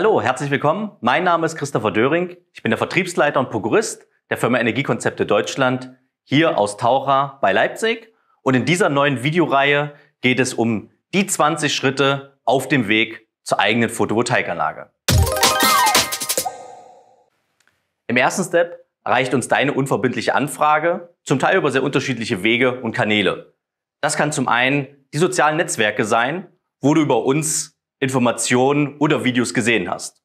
Hallo, herzlich willkommen. Mein Name ist Christopher Döring. Ich bin der Vertriebsleiter und Prokurist der Firma Energiekonzepte Deutschland hier aus Taucher bei Leipzig. Und in dieser neuen Videoreihe geht es um die 20 Schritte auf dem Weg zur eigenen Photovoltaikanlage. Im ersten Step erreicht uns deine unverbindliche Anfrage, zum Teil über sehr unterschiedliche Wege und Kanäle. Das kann zum einen die sozialen Netzwerke sein, wo du über uns Informationen oder Videos gesehen hast.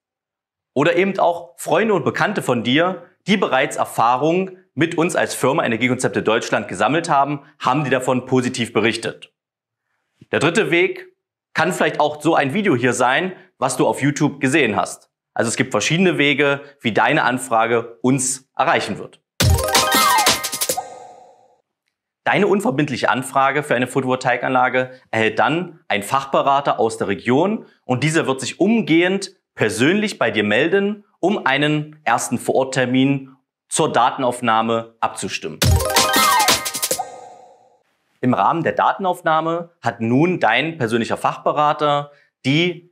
Oder eben auch Freunde und Bekannte von dir, die bereits Erfahrungen mit uns als Firma Energiekonzepte Deutschland gesammelt haben, haben die davon positiv berichtet. Der dritte Weg kann vielleicht auch so ein Video hier sein, was du auf YouTube gesehen hast. Also es gibt verschiedene Wege, wie deine Anfrage uns erreichen wird. Deine unverbindliche Anfrage für eine Photovoltaikanlage erhält dann ein Fachberater aus der Region und dieser wird sich umgehend persönlich bei dir melden, um einen ersten Vororttermin zur Datenaufnahme abzustimmen. Im Rahmen der Datenaufnahme hat nun dein persönlicher Fachberater die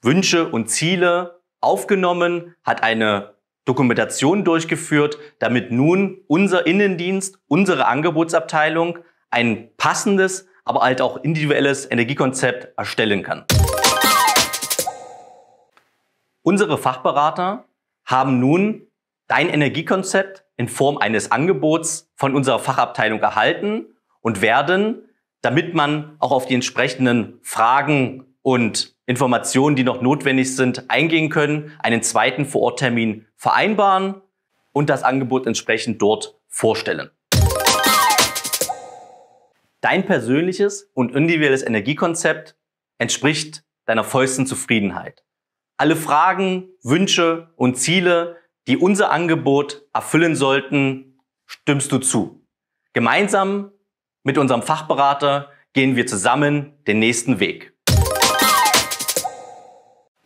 Wünsche und Ziele aufgenommen, hat eine Dokumentation durchgeführt, damit nun unser Innendienst, unsere Angebotsabteilung ein passendes, aber halt auch individuelles Energiekonzept erstellen kann. Unsere Fachberater haben nun dein Energiekonzept in Form eines Angebots von unserer Fachabteilung erhalten und werden, damit man auch auf die entsprechenden Fragen und Informationen, die noch notwendig sind, eingehen können, einen zweiten Vororttermin vereinbaren und das Angebot entsprechend dort vorstellen. Dein persönliches und individuelles Energiekonzept entspricht deiner vollsten Zufriedenheit. Alle Fragen, Wünsche und Ziele, die unser Angebot erfüllen sollten, stimmst du zu. Gemeinsam mit unserem Fachberater gehen wir zusammen den nächsten Weg.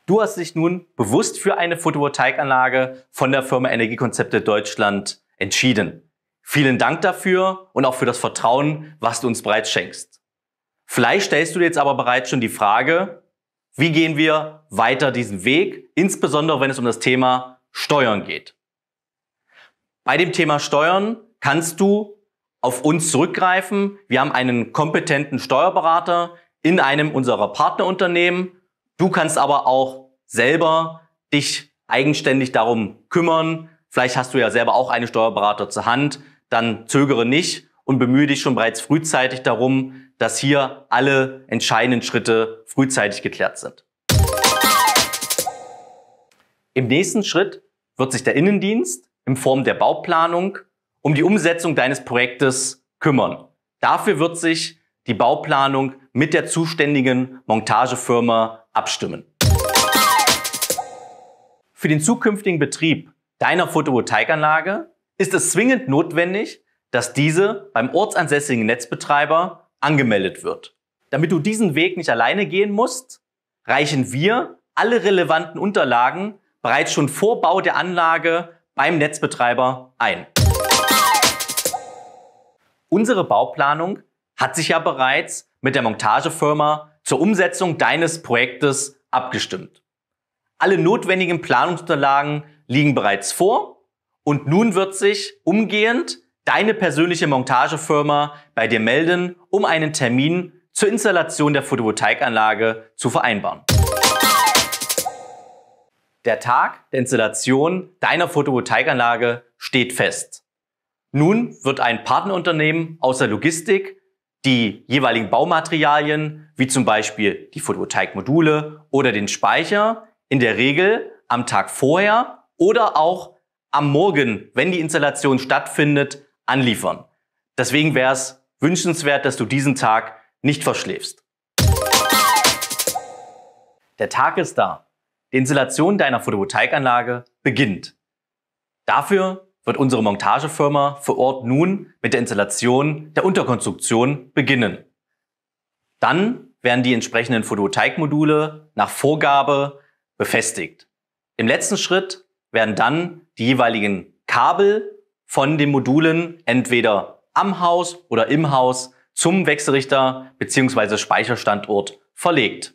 Du hast dich nun bewusst für eine Photovoltaikanlage von der Firma Energiekonzepte Deutschland entschieden. Vielen Dank dafür und auch für das Vertrauen, was du uns bereits schenkst. Vielleicht stellst du dir jetzt aber bereits schon die Frage, wie gehen wir weiter diesen Weg, insbesondere wenn es um das Thema Steuern geht. Bei dem Thema Steuern kannst du auf uns zurückgreifen. Wir haben einen kompetenten Steuerberater in einem unserer Partnerunternehmen, Du kannst aber auch selber dich eigenständig darum kümmern. Vielleicht hast du ja selber auch einen Steuerberater zur Hand. Dann zögere nicht und bemühe dich schon bereits frühzeitig darum, dass hier alle entscheidenden Schritte frühzeitig geklärt sind. Im nächsten Schritt wird sich der Innendienst in Form der Bauplanung um die Umsetzung deines Projektes kümmern. Dafür wird sich die Bauplanung mit der zuständigen Montagefirma abstimmen. Für den zukünftigen Betrieb deiner Photovoltaikanlage ist es zwingend notwendig, dass diese beim ortsansässigen Netzbetreiber angemeldet wird. Damit du diesen Weg nicht alleine gehen musst, reichen wir alle relevanten Unterlagen bereits schon vor Bau der Anlage beim Netzbetreiber ein. Unsere Bauplanung hat sich ja bereits mit der Montagefirma zur Umsetzung deines Projektes abgestimmt. Alle notwendigen Planungsunterlagen liegen bereits vor und nun wird sich umgehend deine persönliche Montagefirma bei dir melden, um einen Termin zur Installation der Photovoltaikanlage zu vereinbaren. Der Tag der Installation deiner Photovoltaikanlage steht fest. Nun wird ein Partnerunternehmen aus der Logistik die jeweiligen Baumaterialien, wie zum Beispiel die Photovoltaikmodule oder den Speicher, in der Regel am Tag vorher oder auch am Morgen, wenn die Installation stattfindet, anliefern. Deswegen wäre es wünschenswert, dass du diesen Tag nicht verschläfst. Der Tag ist da. Die Installation deiner Photovoltaikanlage beginnt. Dafür wird unsere Montagefirma vor Ort nun mit der Installation der Unterkonstruktion beginnen. Dann werden die entsprechenden Photovoltaikmodule nach Vorgabe befestigt. Im letzten Schritt werden dann die jeweiligen Kabel von den Modulen entweder am Haus oder im Haus zum Wechselrichter bzw. Speicherstandort verlegt.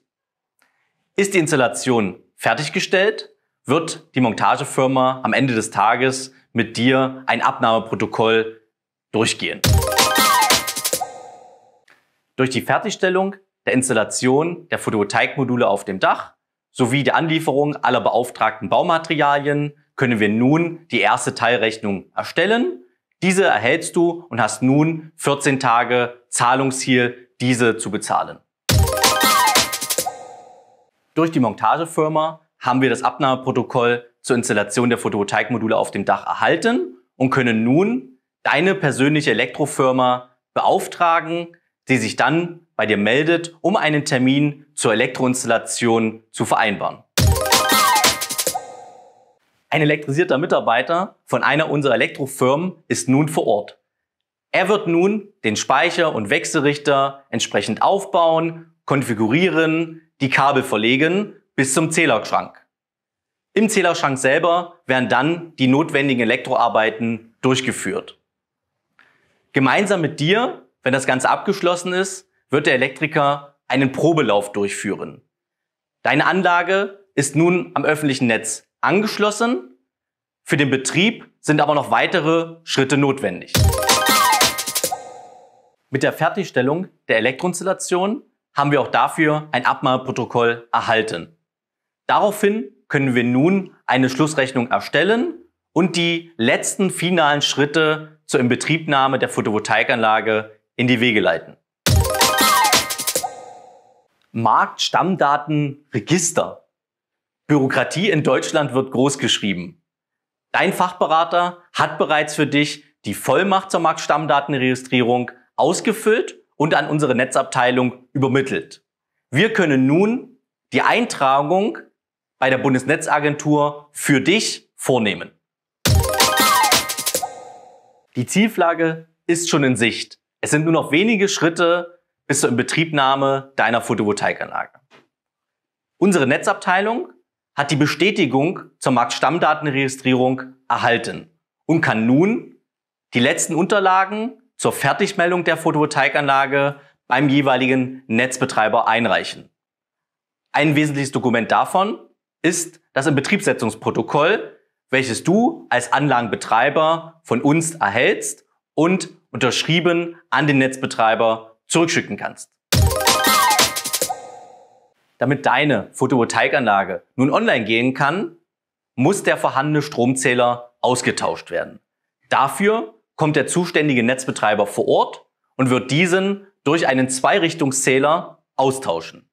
Ist die Installation fertiggestellt, wird die Montagefirma am Ende des Tages mit dir ein Abnahmeprotokoll durchgehen. Durch die Fertigstellung der Installation der Photovoltaikmodule auf dem Dach sowie der Anlieferung aller beauftragten Baumaterialien können wir nun die erste Teilrechnung erstellen. Diese erhältst du und hast nun 14 Tage Zahlungsziel, diese zu bezahlen. Durch die Montagefirma haben wir das Abnahmeprotokoll zur Installation der Photovoltaikmodule auf dem Dach erhalten und können nun deine persönliche Elektrofirma beauftragen, die sich dann bei dir meldet, um einen Termin zur Elektroinstallation zu vereinbaren. Ein elektrisierter Mitarbeiter von einer unserer Elektrofirmen ist nun vor Ort. Er wird nun den Speicher und Wechselrichter entsprechend aufbauen, konfigurieren, die Kabel verlegen bis zum Zählerschrank. Im Zählerschrank selber werden dann die notwendigen Elektroarbeiten durchgeführt. Gemeinsam mit dir, wenn das Ganze abgeschlossen ist, wird der Elektriker einen Probelauf durchführen. Deine Anlage ist nun am öffentlichen Netz angeschlossen. Für den Betrieb sind aber noch weitere Schritte notwendig. Mit der Fertigstellung der Elektroinstallation haben wir auch dafür ein Abmahlprotokoll erhalten. Daraufhin können wir nun eine Schlussrechnung erstellen und die letzten finalen Schritte zur Inbetriebnahme der Photovoltaikanlage in die Wege leiten. Marktstammdatenregister. Bürokratie in Deutschland wird groß geschrieben. Dein Fachberater hat bereits für dich die Vollmacht zur Marktstammdatenregistrierung ausgefüllt und an unsere Netzabteilung übermittelt. Wir können nun die Eintragung bei der Bundesnetzagentur für dich vornehmen. Die Zielflagge ist schon in Sicht. Es sind nur noch wenige Schritte bis zur Inbetriebnahme deiner Photovoltaikanlage. Unsere Netzabteilung hat die Bestätigung zur Marktstammdatenregistrierung erhalten und kann nun die letzten Unterlagen zur Fertigmeldung der Photovoltaikanlage beim jeweiligen Netzbetreiber einreichen. Ein wesentliches Dokument davon ist das Inbetriebssetzungsprotokoll, welches du als Anlagenbetreiber von uns erhältst und unterschrieben an den Netzbetreiber zurückschicken kannst. Damit deine Photovoltaikanlage nun online gehen kann, muss der vorhandene Stromzähler ausgetauscht werden. Dafür kommt der zuständige Netzbetreiber vor Ort und wird diesen durch einen Zweirichtungszähler austauschen.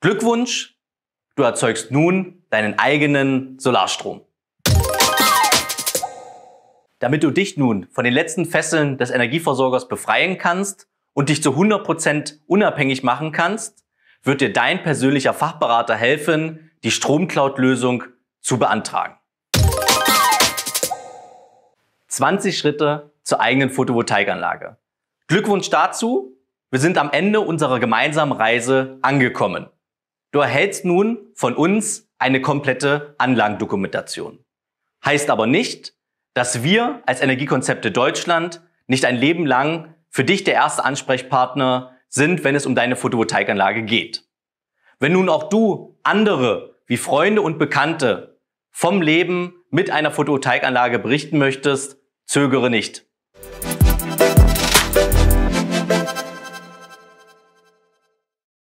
Glückwunsch, Du erzeugst nun deinen eigenen Solarstrom. Damit du dich nun von den letzten Fesseln des Energieversorgers befreien kannst und dich zu 100% unabhängig machen kannst, wird dir dein persönlicher Fachberater helfen, die Stromcloud-Lösung zu beantragen. 20 Schritte zur eigenen Photovoltaikanlage. Glückwunsch dazu, wir sind am Ende unserer gemeinsamen Reise angekommen. Du erhältst nun von uns eine komplette Anlagendokumentation. Heißt aber nicht, dass wir als Energiekonzepte Deutschland nicht ein Leben lang für dich der erste Ansprechpartner sind, wenn es um deine Photovoltaikanlage geht. Wenn nun auch du andere wie Freunde und Bekannte vom Leben mit einer Photovoltaikanlage berichten möchtest, zögere nicht.